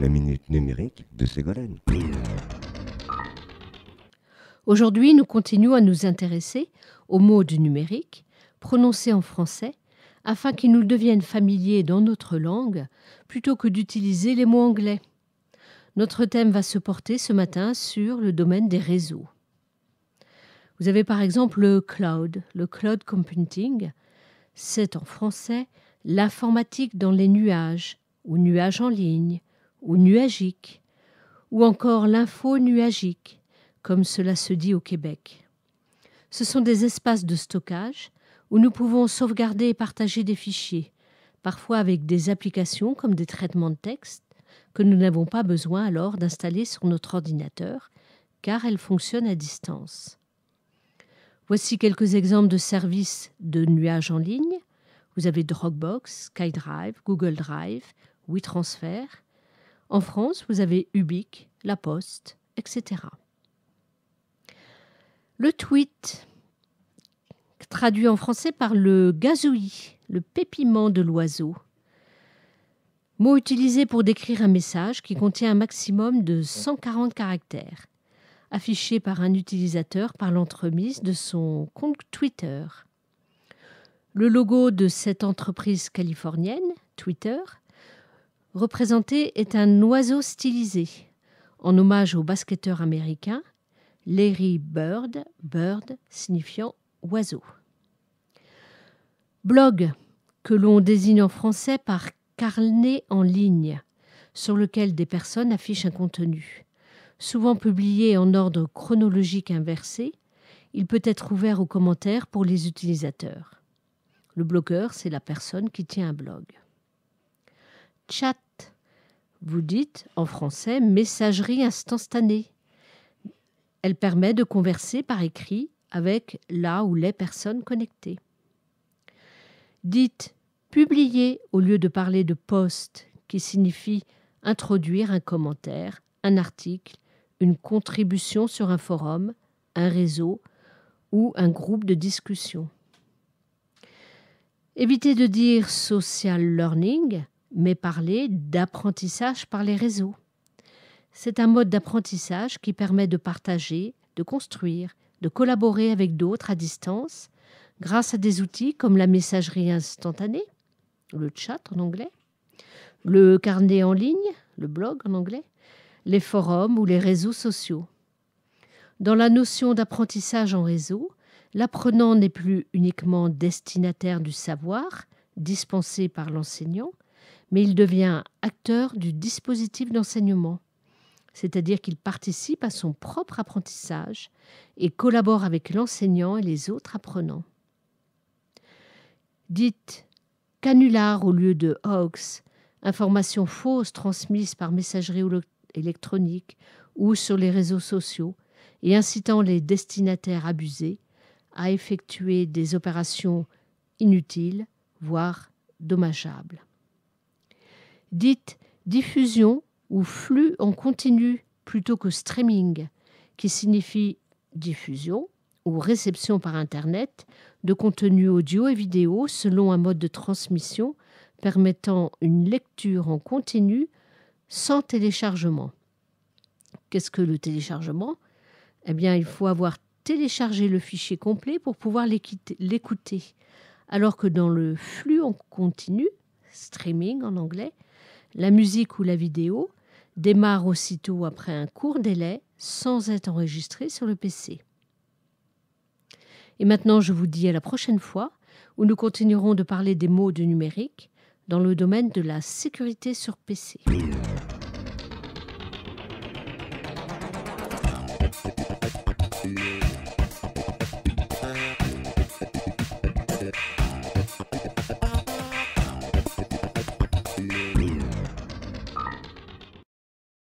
La minute numérique de Ségolène. Aujourd'hui, nous continuons à nous intéresser aux mots du numérique, prononcés en français, afin qu'ils nous deviennent familiers dans notre langue, plutôt que d'utiliser les mots anglais. Notre thème va se porter ce matin sur le domaine des réseaux. Vous avez par exemple le cloud, le cloud computing. C'est en français l'informatique dans les nuages, ou nuages en ligne, ou nuagique, ou encore l'info nuagique, comme cela se dit au Québec. Ce sont des espaces de stockage où nous pouvons sauvegarder et partager des fichiers, parfois avec des applications comme des traitements de texte, que nous n'avons pas besoin alors d'installer sur notre ordinateur, car elles fonctionnent à distance. Voici quelques exemples de services de nuage en ligne. Vous avez Dropbox, SkyDrive, Google Drive, WeTransfer. En France, vous avez Ubique, La Poste, etc. Le tweet, traduit en français par le gazouillis, le pépiment de l'oiseau. Mot utilisé pour décrire un message qui contient un maximum de 140 caractères affiché par un utilisateur par l'entremise de son compte Twitter. Le logo de cette entreprise californienne, Twitter, représenté est un oiseau stylisé, en hommage au basketteur américain Larry Bird, Bird signifiant oiseau. Blog, que l'on désigne en français par carnet en ligne, sur lequel des personnes affichent un contenu souvent publié en ordre chronologique inversé, il peut être ouvert aux commentaires pour les utilisateurs. Le blogueur, c'est la personne qui tient un blog. Chat, vous dites en français messagerie instantanée. Elle permet de converser par écrit avec la ou les personnes connectées. Dites publier au lieu de parler de post qui signifie introduire un commentaire, un article, une contribution sur un forum, un réseau ou un groupe de discussion. Évitez de dire social learning, mais parlez d'apprentissage par les réseaux. C'est un mode d'apprentissage qui permet de partager, de construire, de collaborer avec d'autres à distance grâce à des outils comme la messagerie instantanée, le chat en anglais, le carnet en ligne, le blog en anglais, les forums ou les réseaux sociaux. Dans la notion d'apprentissage en réseau, l'apprenant n'est plus uniquement destinataire du savoir dispensé par l'enseignant, mais il devient acteur du dispositif d'enseignement, c'est-à-dire qu'il participe à son propre apprentissage et collabore avec l'enseignant et les autres apprenants. Dites canular au lieu de hoax, information fausse transmise par messagerie ou électronique ou sur les réseaux sociaux et incitant les destinataires abusés à effectuer des opérations inutiles, voire dommageables. Dite diffusion ou flux en continu plutôt que streaming, qui signifie diffusion ou réception par Internet de contenus audio et vidéo selon un mode de transmission permettant une lecture en continu sans téléchargement. Qu'est-ce que le téléchargement Eh bien, il faut avoir téléchargé le fichier complet pour pouvoir l'écouter. Alors que dans le flux en continu, streaming en anglais, la musique ou la vidéo démarre aussitôt après un court délai sans être enregistrée sur le PC. Et maintenant, je vous dis à la prochaine fois où nous continuerons de parler des mots de numérique dans le domaine de la sécurité sur PC.